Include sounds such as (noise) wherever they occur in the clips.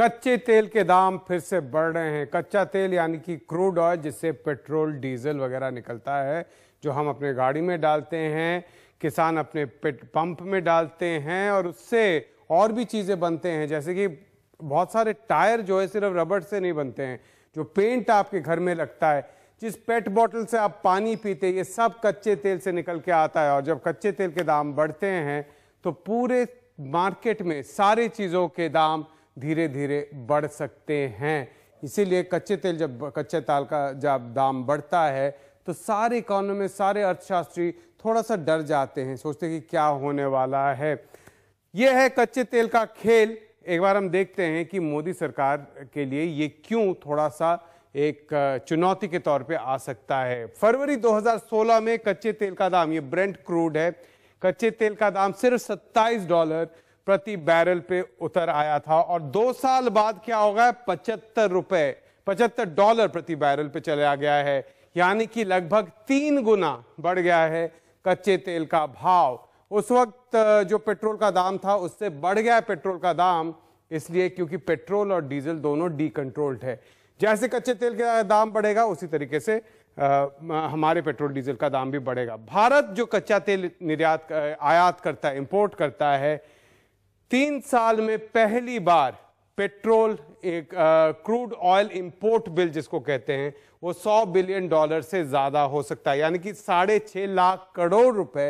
कच्चे तेल के दाम फिर से बढ़ रहे हैं कच्चा तेल यानी कि क्रूड ऑयल जिससे पेट्रोल डीजल वगैरह निकलता है जो हम अपने गाड़ी में डालते हैं किसान अपने पेट पंप में डालते हैं और उससे और भी चीज़ें बनते हैं जैसे कि बहुत सारे टायर जो है सिर्फ रबड़ से नहीं बनते हैं जो पेंट आपके घर में लगता है जिस पेट बॉटल से आप पानी पीते ये सब कच्चे तेल से निकल के आता है और जब कच्चे तेल के दाम बढ़ते हैं तो पूरे मार्केट में सारी चीज़ों के दाम धीरे धीरे बढ़ सकते हैं इसीलिए कच्चे तेल जब कच्चे ताल का जब दाम बढ़ता है तो सारे इकोनॉमी सारे अर्थशास्त्री थोड़ा सा डर जाते हैं सोचते कि क्या होने वाला है यह है कच्चे तेल का खेल एक बार हम देखते हैं कि मोदी सरकार के लिए ये क्यों थोड़ा सा एक चुनौती के तौर पे आ सकता है फरवरी 2016 में कच्चे तेल का दाम ये ब्रेंट क्रूड है कच्चे तेल का दाम सिर्फ 27 डॉलर प्रति बैरल पे उतर आया था और दो साल बाद क्या हो गया पचहत्तर रुपए पचहत्तर डॉलर प्रति बैरल पे चला गया है यानी कि लगभग तीन गुना बढ़ गया है कच्चे तेल का भाव उस वक्त जो पेट्रोल का दाम था उससे बढ़ गया पेट्रोल का दाम इसलिए क्योंकि पेट्रोल और डीजल दोनों डीकंट्रोल्ड है जैसे कच्चे तेल का दाम बढ़ेगा उसी तरीके से आ, हमारे पेट्रोल डीजल का दाम भी बढ़ेगा भारत जो कच्चा तेल निर्यात आयात करता है इंपोर्ट करता है तीन साल में पहली बार पेट्रोल एक क्रूड ऑयल इंपोर्ट बिल जिसको कहते हैं वो 100 बिलियन डॉलर से ज्यादा हो सकता है यानी कि साढ़े छह लाख करोड़ रुपए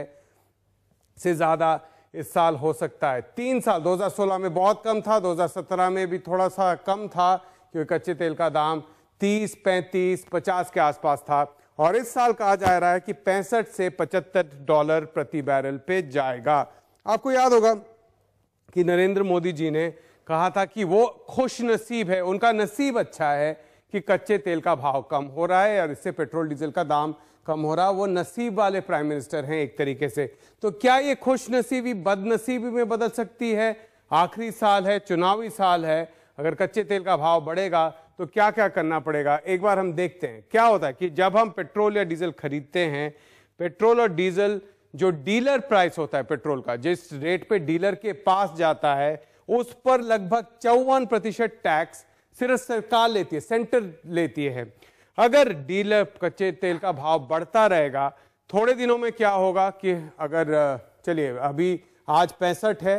से ज्यादा इस साल हो सकता है तीन साल 2016 में बहुत कम था 2017 में भी थोड़ा सा कम था क्योंकि कच्चे तेल का दाम 30, 35, 50 के आसपास था और इस साल कहा जा रहा है कि पैंसठ से पचहत्तर डॉलर प्रति बैरल पे जाएगा आपको याद होगा कि नरेंद्र मोदी जी ने कहा था कि वो खुश नसीब है उनका नसीब अच्छा है कि कच्चे तेल का भाव कम हो रहा है और इससे पेट्रोल डीजल का दाम कम हो रहा है वो नसीब वाले प्राइम मिनिस्टर हैं एक तरीके से तो क्या ये खुश नसीबी बदनसीबी में बदल सकती है आखिरी साल है चुनावी साल है अगर कच्चे तेल का भाव बढ़ेगा तो क्या क्या करना पड़ेगा एक बार हम देखते हैं क्या होता है कि जब हम पेट्रोल या डीजल खरीदते हैं पेट्रोल और डीजल जो डीलर प्राइस होता है पेट्रोल का जिस रेट पे डीलर के पास जाता है उस पर लगभग चौवन प्रतिशत टैक्स सिर्फ सरकार लेती है सेंटर लेती है अगर डीलर कच्चे तेल का भाव बढ़ता रहेगा थोड़े दिनों में क्या होगा कि अगर चलिए अभी आज पैंसठ है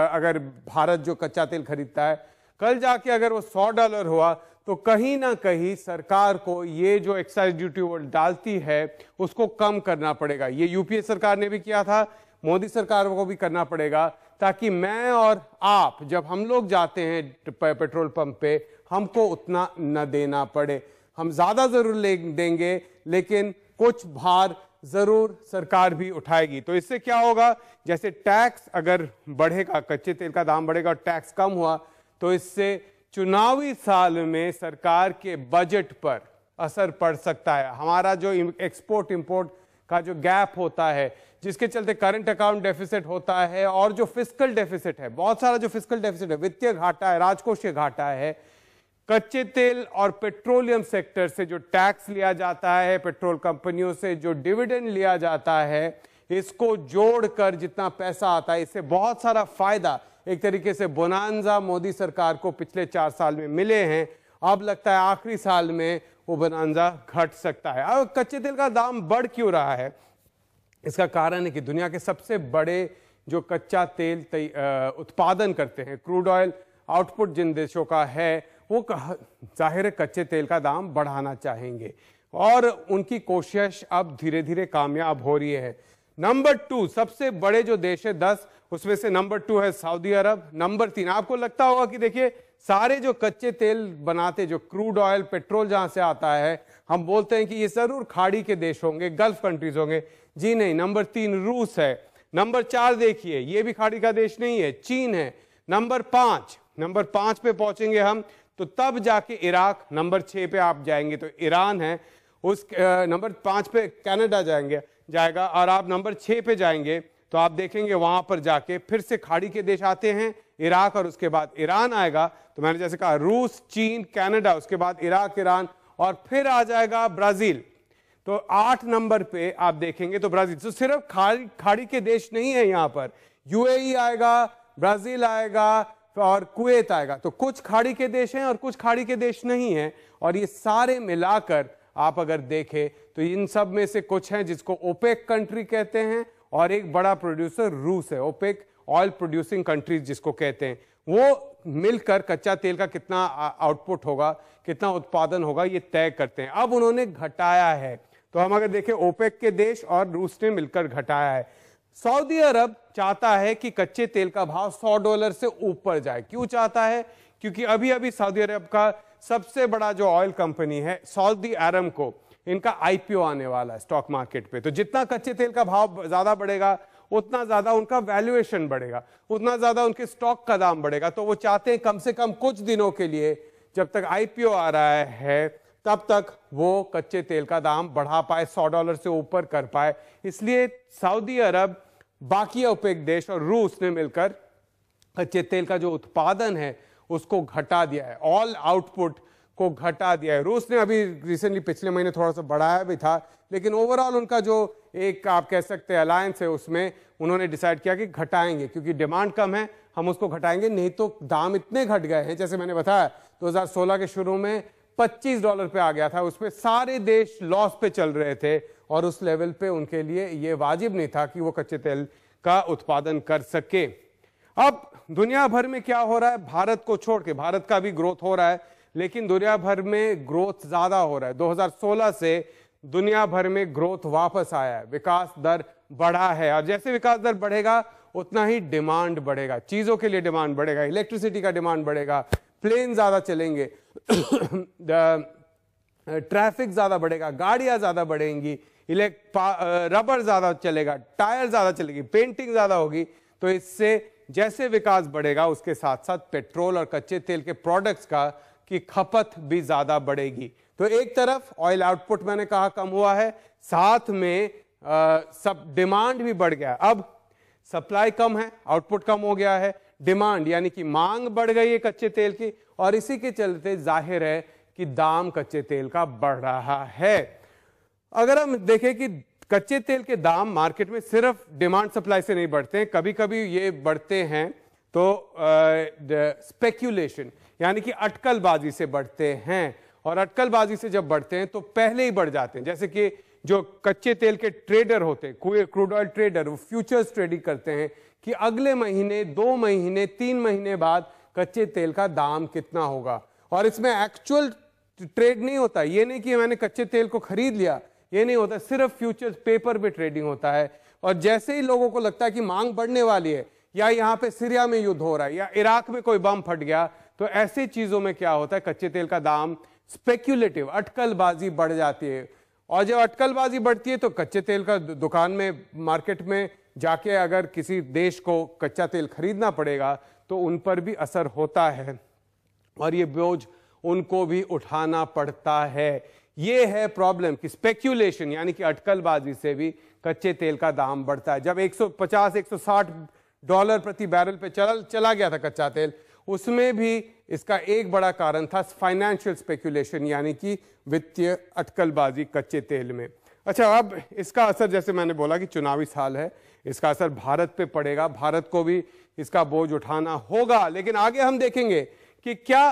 अगर भारत जो कच्चा तेल खरीदता है कल जाके अगर वो सौ डॉलर हुआ तो कहीं ना कहीं सरकार को ये जो एक्साइज ड्यूटी वो डालती है उसको कम करना पड़ेगा ये यूपीए सरकार ने भी किया था मोदी सरकार को भी करना पड़ेगा ताकि मैं और आप जब हम लोग जाते हैं पेट्रोल पंप पे हमको उतना न देना पड़े हम ज़्यादा ज़रूर ले देंगे लेकिन कुछ भार ज़रूर सरकार भी उठाएगी तो इससे क्या होगा जैसे टैक्स अगर बढ़ेगा कच्चे तेल का दाम बढ़ेगा और टैक्स कम हुआ तो इससे चुनावी साल में सरकार के बजट पर असर पड़ सकता है हमारा जो एक्सपोर्ट इंपोर्ट का जो गैप होता है जिसके चलते करंट अकाउंट डेफिसिट होता है और जो फिजिकल डेफिसिट है बहुत सारा जो फिजिकल डेफिसिट है वित्तीय घाटा है राजकोषीय घाटा है कच्चे तेल और पेट्रोलियम सेक्टर से जो टैक्स लिया जाता है पेट्रोल कंपनियों से जो डिविडेंड लिया जाता है इसको जोड़कर जितना पैसा आता है इससे बहुत सारा फायदा एक तरीके से बोनानजा मोदी सरकार को पिछले चार साल में मिले हैं अब लगता है आखिरी साल में वो बोनानजा घट सकता है अब कच्चे तेल का दाम बढ़ क्यों रहा है इसका कारण है कि दुनिया के सबसे बड़े जो कच्चा तेल उत्पादन करते हैं क्रूड ऑयल आउटपुट जिन देशों का है वो जाहिर कच्चे तेल का दाम बढ़ाना चाहेंगे और उनकी कोशिश अब धीरे धीरे कामयाब हो रही है नंबर टू सबसे बड़े जो देश है दस उसमें से नंबर टू है सऊदी अरब नंबर तीन आपको लगता होगा कि देखिए सारे जो कच्चे तेल बनाते जो क्रूड ऑयल पेट्रोल जहां से आता है हम बोलते हैं कि ये जरूर खाड़ी के देश होंगे गल्फ कंट्रीज होंगे जी नहीं नंबर तीन रूस है नंबर चार देखिए ये भी खाड़ी का देश नहीं है चीन है नंबर पांच नंबर पांच पे पहुंचेंगे हम तो तब जाके इराक नंबर छः पे आप जाएंगे तो ईरान है उस नंबर पाँच पे कनाडा जाएंगे जाएगा और आप नंबर छः पे जाएंगे तो आप देखेंगे वहां पर जाके फिर से खाड़ी के देश आते हैं इराक और उसके बाद ईरान आएगा तो मैंने जैसे कहा रूस चीन कनाडा उसके बाद इराक ईरान और फिर आ जाएगा ब्राजील तो आठ नंबर पे आप देखेंगे तो ब्राजील तो सिर्फ खाड़ी खाड़ी के देश नहीं है यहां पर यूएई आएगा ब्राजील आएगा और कुवैत आएगा तो कुछ खाड़ी के देश हैं और कुछ खाड़ी के देश नहीं हैं और ये सारे मिलाकर आप अगर देखें तो इन सब में से कुछ हैं जिसको ओपेक कंट्री कहते हैं और एक बड़ा प्रोड्यूसर रूस है ओपेक ऑयल प्रोड्यूसिंग कंट्रीज जिसको कहते हैं वो मिलकर कच्चा तेल का कितना आउटपुट होगा कितना उत्पादन होगा ये तय करते हैं अब उन्होंने घटाया है तो हम अगर देखें ओपेक के देश और रूस ने मिलकर घटाया है सऊदी अरब चाहता है कि कच्चे तेल का भाव 100 डॉलर से ऊपर जाए क्यों चाहता है क्योंकि अभी अभी सऊदी अरब का सबसे बड़ा जो ऑयल कंपनी है सऊदी अरब को इनका आईपीओ आने वाला है स्टॉक मार्केट पे तो जितना कच्चे तेल का भाव ज्यादा बढ़ेगा उतना ज्यादा उनका वैल्यूएशन बढ़ेगा उतना ज्यादा उनके स्टॉक का दाम बढ़ेगा तो वो चाहते हैं कम से कम कुछ दिनों के लिए जब तक आईपीओ आ रहा है तब तक वो कच्चे तेल का दाम बढ़ा पाए सौ डॉलर से ऊपर कर पाए इसलिए सऊदी अरब बाकी ओपेक देश और रूस ने मिलकर कच्चे तेल का जो उत्पादन है उसको घटा दिया है ऑल आउटपुट को घटा दिया है रूस ने अभी रिसेंटली पिछले महीने थोड़ा सा बढ़ाया भी था लेकिन ओवरऑल उनका जो एक आप कह सकते हैं अलायंस है उसमें उन्होंने डिसाइड किया कि घटाएंगे क्योंकि डिमांड कम है हम उसको घटाएंगे नहीं तो दाम इतने घट गए हैं जैसे मैंने बताया 2016 के शुरू में 25 डॉलर पे आ गया था उसमें सारे देश लॉस पे चल रहे थे और उस लेवल पे उनके लिए ये वाजिब नहीं था कि वो कच्चे तेल का उत्पादन कर सके अब दुनिया भर में क्या हो रहा है भारत को छोड़ के भारत का भी ग्रोथ हो रहा है लेकिन दुनिया भर में ग्रोथ ज़्यादा हो रहा है 2016 से दुनिया भर में ग्रोथ वापस आया है विकास दर बढ़ा है और जैसे विकास दर बढ़ेगा उतना ही डिमांड बढ़ेगा चीज़ों के लिए डिमांड बढ़ेगा इलेक्ट्रिसिटी का डिमांड बढ़ेगा प्लेन ज़्यादा चलेंगे ट्रैफिक (coughs) ज़्यादा बढ़ेगा गाड़ियाँ ज़्यादा बढ़ेंगी इलेक्ट रबर ज़्यादा चलेगा टायर ज़्यादा चलेगी पेंटिंग ज़्यादा होगी तो इससे जैसे विकास बढ़ेगा उसके साथ साथ पेट्रोल और कच्चे तेल के प्रोडक्ट्स का कि खपत भी ज़्यादा बढ़ेगी तो एक तरफ ऑयल आउटपुट मैंने कहा कम हुआ है साथ में आ, सब डिमांड भी बढ़ गया अब सप्लाई कम है आउटपुट कम हो गया है डिमांड यानी कि मांग बढ़ गई है कच्चे तेल की और इसी के चलते जाहिर है कि दाम कच्चे तेल का बढ़ रहा है अगर हम देखें कि कच्चे तेल के दाम मार्केट में सिर्फ डिमांड सप्लाई से नहीं बढ़ते हैं कभी कभी ये बढ़ते हैं तो स्पेक्यूलेशन यानी कि अटकलबाजी से बढ़ते हैं और अटकलबाजी से जब बढ़ते हैं तो पहले ही बढ़ जाते हैं जैसे कि जो कच्चे तेल के ट्रेडर होते हैं क्रूड ऑयल ट्रेडर वो फ्यूचर्स ट्रेडिंग करते हैं कि अगले महीने दो महीने तीन महीने बाद कच्चे तेल का दाम कितना होगा और इसमें एक्चुअल ट्रेड नहीं होता ये नहीं कि मैंने कच्चे तेल को खरीद लिया ये नहीं होता सिर्फ फ्यूचर्स पेपर पे ट्रेडिंग होता है और जैसे ही लोगों को लगता है कि मांग बढ़ने वाली है या यहाँ पे सीरिया में युद्ध हो रहा है या इराक में कोई बम फट गया तो ऐसे चीज़ों में क्या होता है कच्चे तेल का दाम स्पेक्यूलेटिव अटकलबाजी बढ़ जाती है और जब अटकलबाजी बढ़ती है तो कच्चे तेल का दुकान में मार्केट में जाके अगर किसी देश को कच्चा तेल खरीदना पड़ेगा तो उन पर भी असर होता है और ये बोझ उनको भी उठाना पड़ता है ये है प्रॉब्लम कि स्पेक्यूलेशन यानी कि अटकलबाजी से भी कच्चे तेल का दाम बढ़ता है जब 150 160 डॉलर प्रति बैरल पे चल चला गया था कच्चा तेल उसमें भी इसका एक बड़ा कारण था फाइनेंशियल स्पेकुलेशन यानी कि वित्तीय अटकलबाजी कच्चे तेल में अच्छा अब इसका असर जैसे मैंने बोला कि चुनावी साल है इसका असर भारत पे पड़ेगा भारत को भी इसका बोझ उठाना होगा लेकिन आगे हम देखेंगे कि क्या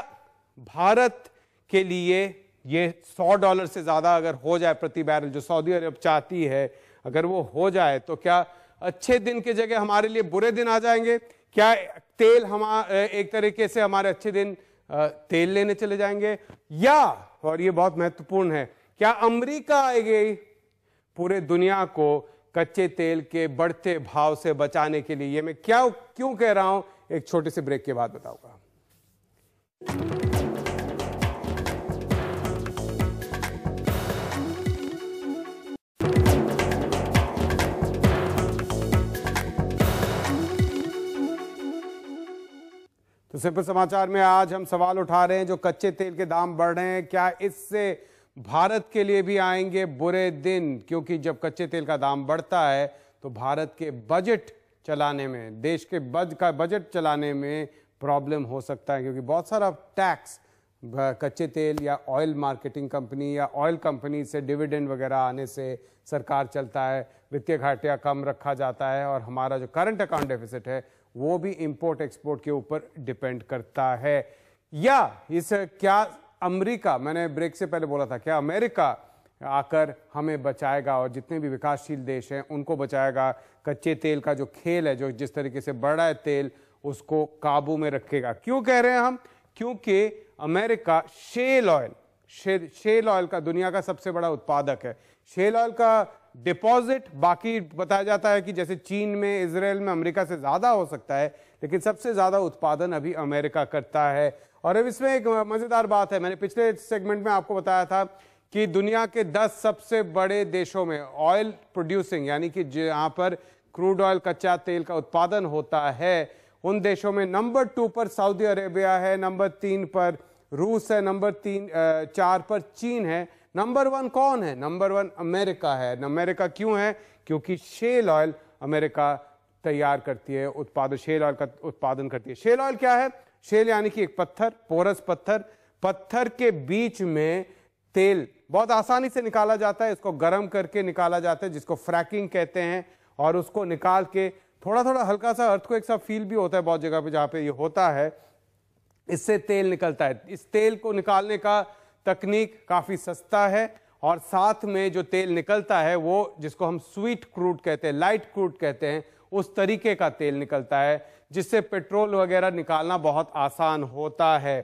भारत के लिए ये 100 डॉलर से ज़्यादा अगर हो जाए प्रति बैरल जो सऊदी अरब चाहती है अगर वो हो जाए तो क्या अच्छे दिन के जगह हमारे लिए बुरे दिन आ जाएंगे क्या तेल हम एक तरीके से हमारे अच्छे दिन तेल लेने चले जाएंगे या और ये बहुत महत्वपूर्ण है क्या अमेरिका आएगी पूरे दुनिया को कच्चे तेल के बढ़ते भाव से बचाने के लिए मैं क्या क्यों कह रहा हूं एक छोटे से ब्रेक के बाद बताऊंगा सिंपल समाचार में आज हम सवाल उठा रहे हैं जो कच्चे तेल के दाम बढ़ रहे हैं क्या इससे भारत के लिए भी आएंगे बुरे दिन क्योंकि जब कच्चे तेल का दाम बढ़ता है तो भारत के बजट चलाने में देश के बज का बजट चलाने में प्रॉब्लम हो सकता है क्योंकि बहुत सारा टैक्स कच्चे तेल या ऑयल मार्केटिंग कंपनी या ऑयल कंपनी से डिविडेंड वगैरह आने से सरकार चलता है वित्तीय घाटियाँ कम रखा जाता है और हमारा जो करंट अकाउंट डेफिसिट है वो भी इंपोर्ट एक्सपोर्ट के ऊपर डिपेंड करता है या इस क्या अमेरिका मैंने ब्रेक से पहले बोला था क्या अमेरिका आकर हमें बचाएगा और जितने भी विकासशील देश हैं उनको बचाएगा कच्चे तेल का जो खेल है जो जिस तरीके से बढ़ रहा है तेल उसको काबू में रखेगा क्यों कह रहे हैं हम क्योंकि America shale oil shale oil का दुनिया का सबसे बड़ा उत्पादक है शेल ऑयल का डिपॉजिट बाकी बताया जाता है कि जैसे चीन में इसराइल में अमेरिका से ज़्यादा हो सकता है लेकिन सबसे ज़्यादा उत्पादन अभी अमेरिका करता है और अब इसमें एक मज़ेदार बात है मैंने पिछले सेगमेंट में आपको बताया था कि दुनिया के 10 सबसे बड़े देशों में ऑयल प्रोड्यूसिंग यानी कि जहाँ पर क्रूड ऑयल कच्चा तेल का उत्पादन होता है उन देशों में नंबर टू पर सऊदी अरेबिया है नंबर तीन पर रूस है नंबर तीन चार पर चीन है नंबर वन कौन है नंबर वन अमेरिका है अमेरिका क्यों है क्योंकि शेल ऑयल अमेरिका तैयार करती है उत्पादन शेल ऑयल का उत्पादन करती है शेल ऑयल क्या है शेल यानी कि एक पत्थर पोरस पत्थर पत्थर के बीच में तेल बहुत आसानी से निकाला जाता है इसको गर्म करके निकाला जाता है जिसको फ्रैकिंग कहते हैं और उसको निकाल के थोड़ा थोड़ा हल्का सा अर्थ को एक सा फील भी होता है बहुत जगह पे जहाँ पे ये होता है इससे तेल निकलता है इस तेल को निकालने का तकनीक काफ़ी सस्ता है और साथ में जो तेल निकलता है वो जिसको हम स्वीट क्रूड कहते हैं लाइट क्रूड कहते हैं उस तरीके का तेल निकलता है जिससे पेट्रोल वगैरह निकालना बहुत आसान होता है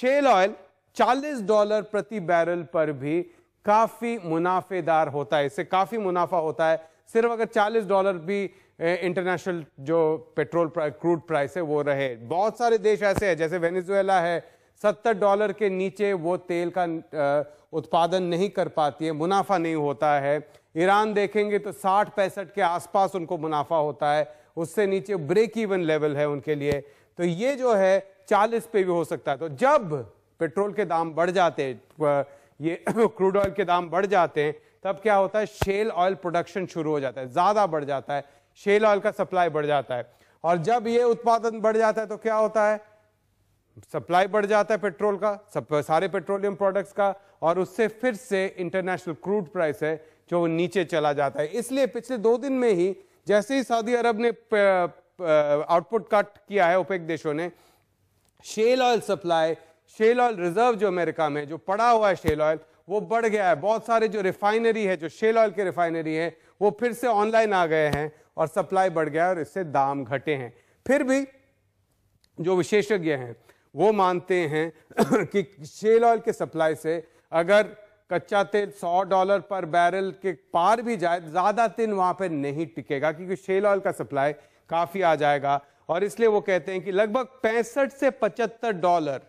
शेल ऑयल 40 डॉलर प्रति बैरल पर भी काफ़ी मुनाफेदार होता है इससे काफ़ी मुनाफा होता है सिर्फ अगर 40 डॉलर भी इंटरनेशनल जो पेट्रोल क्रूड प्राइस है वो रहे बहुत सारे देश ऐसे हैं जैसे वेनेजुएला है सत्तर डॉलर के नीचे वो तेल का उत्पादन नहीं कर पाती है मुनाफा नहीं होता है ईरान देखेंगे तो साठ पैंसठ के आसपास उनको मुनाफा होता है उससे नीचे ब्रेक इवन लेवल है उनके लिए तो ये जो है चालीस पे भी हो सकता है तो जब पेट्रोल के दाम बढ़ जाते हैं ये (coughs) क्रूड ऑयल के दाम बढ़ जाते हैं तब क्या होता है शेल ऑयल प्रोडक्शन शुरू हो जाता है ज़्यादा बढ़ जाता है शेल ऑयल का सप्लाई बढ़ जाता है और जब ये उत्पादन बढ़ जाता है तो क्या होता है सप्लाई बढ़ जाता है पेट्रोल का सब सारे पेट्रोलियम प्रोडक्ट्स का और उससे फिर से इंटरनेशनल क्रूड प्राइस है जो नीचे चला जाता है इसलिए पिछले दो दिन में ही जैसे ही सऊदी अरब ने आउटपुट कट किया है ओपेक देशों ने shale oil supply shale oil reserve जो अमेरिका में जो पड़ा हुआ है शेल ऑयल वो बढ़ गया है बहुत सारे जो रिफाइनरी है जो शेल ऑयल के रिफाइनरी है वो फिर से ऑनलाइन आ गए हैं और सप्लाई बढ़ गया है और इससे दाम घटे हैं फिर भी जो विशेषज्ञ हैं वो मानते हैं (clears throat) कि शेल ऑयल के सप्लाई से अगर कच्चा तेल 100 डॉलर पर बैरल के पार भी जाए ज़्यादा दिन वहाँ पर नहीं टिकेगा क्योंकि शेल ऑयल का सप्लाई काफ़ी आ जाएगा और इसलिए वो कहते हैं कि लगभग पैंसठ से पचहत्तर डॉलर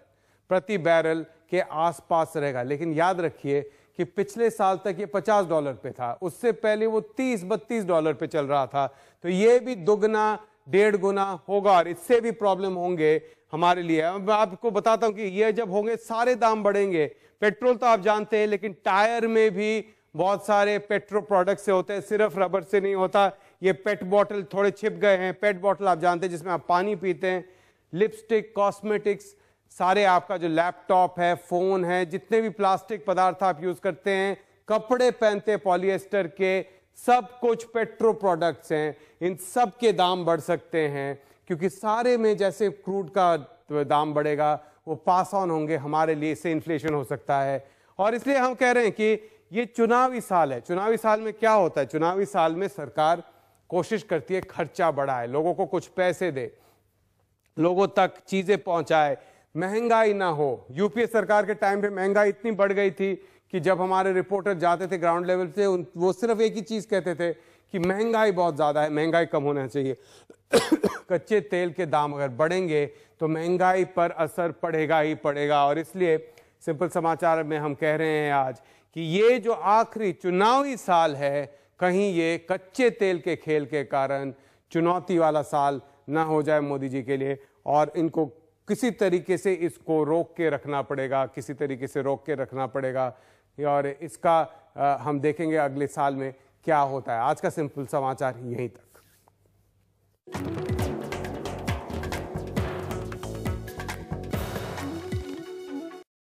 प्रति बैरल के आसपास रहेगा लेकिन याद रखिए कि पिछले साल तक ये 50 डॉलर पे था उससे पहले वो 30 बत्तीस डॉलर पे चल रहा था तो ये भी दुगना डेढ़ गुना होगा और इससे भी प्रॉब्लम होंगे हमारे लिए मैं आपको बताता हूँ कि ये जब होंगे सारे दाम बढ़ेंगे पेट्रोल तो आप जानते हैं लेकिन टायर में भी बहुत सारे पेट्रो प्रोडक्ट से होते हैं सिर्फ रबर से नहीं होता ये पेट बॉटल थोड़े छिप गए हैं पेट बॉटल आप जानते हैं जिसमें आप पानी पीते हैं लिपस्टिक कॉस्मेटिक्स सारे आपका जो लैपटॉप है फोन है जितने भी प्लास्टिक पदार्थ आप यूज करते हैं कपड़े पहनते हैं पॉलिएस्टर के सब कुछ पेट्रो प्रोडक्ट्स हैं इन सब के दाम बढ़ सकते हैं क्योंकि सारे में जैसे क्रूड का दाम बढ़ेगा वो पास ऑन होंगे हमारे लिए इससे इन्फ्लेशन हो सकता है और इसलिए हम कह रहे हैं कि ये चुनावी साल है चुनावी साल में क्या होता है चुनावी साल में सरकार कोशिश करती है खर्चा बढ़ाए लोगों को कुछ पैसे दे लोगों तक चीज़ें पहुंचाए महंगाई ना हो यूपीए सरकार के टाइम पे महंगाई इतनी बढ़ गई थी कि जब हमारे रिपोर्टर जाते थे ग्राउंड लेवल से उन वो सिर्फ एक ही चीज़ कहते थे कि महंगाई बहुत ज़्यादा है महंगाई कम होना चाहिए (coughs) कच्चे तेल के दाम अगर बढ़ेंगे तो महंगाई पर असर पड़ेगा ही पड़ेगा और इसलिए सिंपल समाचार में हम कह रहे हैं आज कि ये जो आखिरी चुनावी साल है कहीं ये कच्चे तेल के खेल के कारण चुनौती वाला साल ना हो जाए मोदी जी के लिए और इनको किसी तरीके से इसको रोक के रखना पड़ेगा किसी तरीके से रोक के रखना पड़ेगा और इसका हम देखेंगे अगले साल में क्या होता है आज का सिंपल समाचार यहीं तक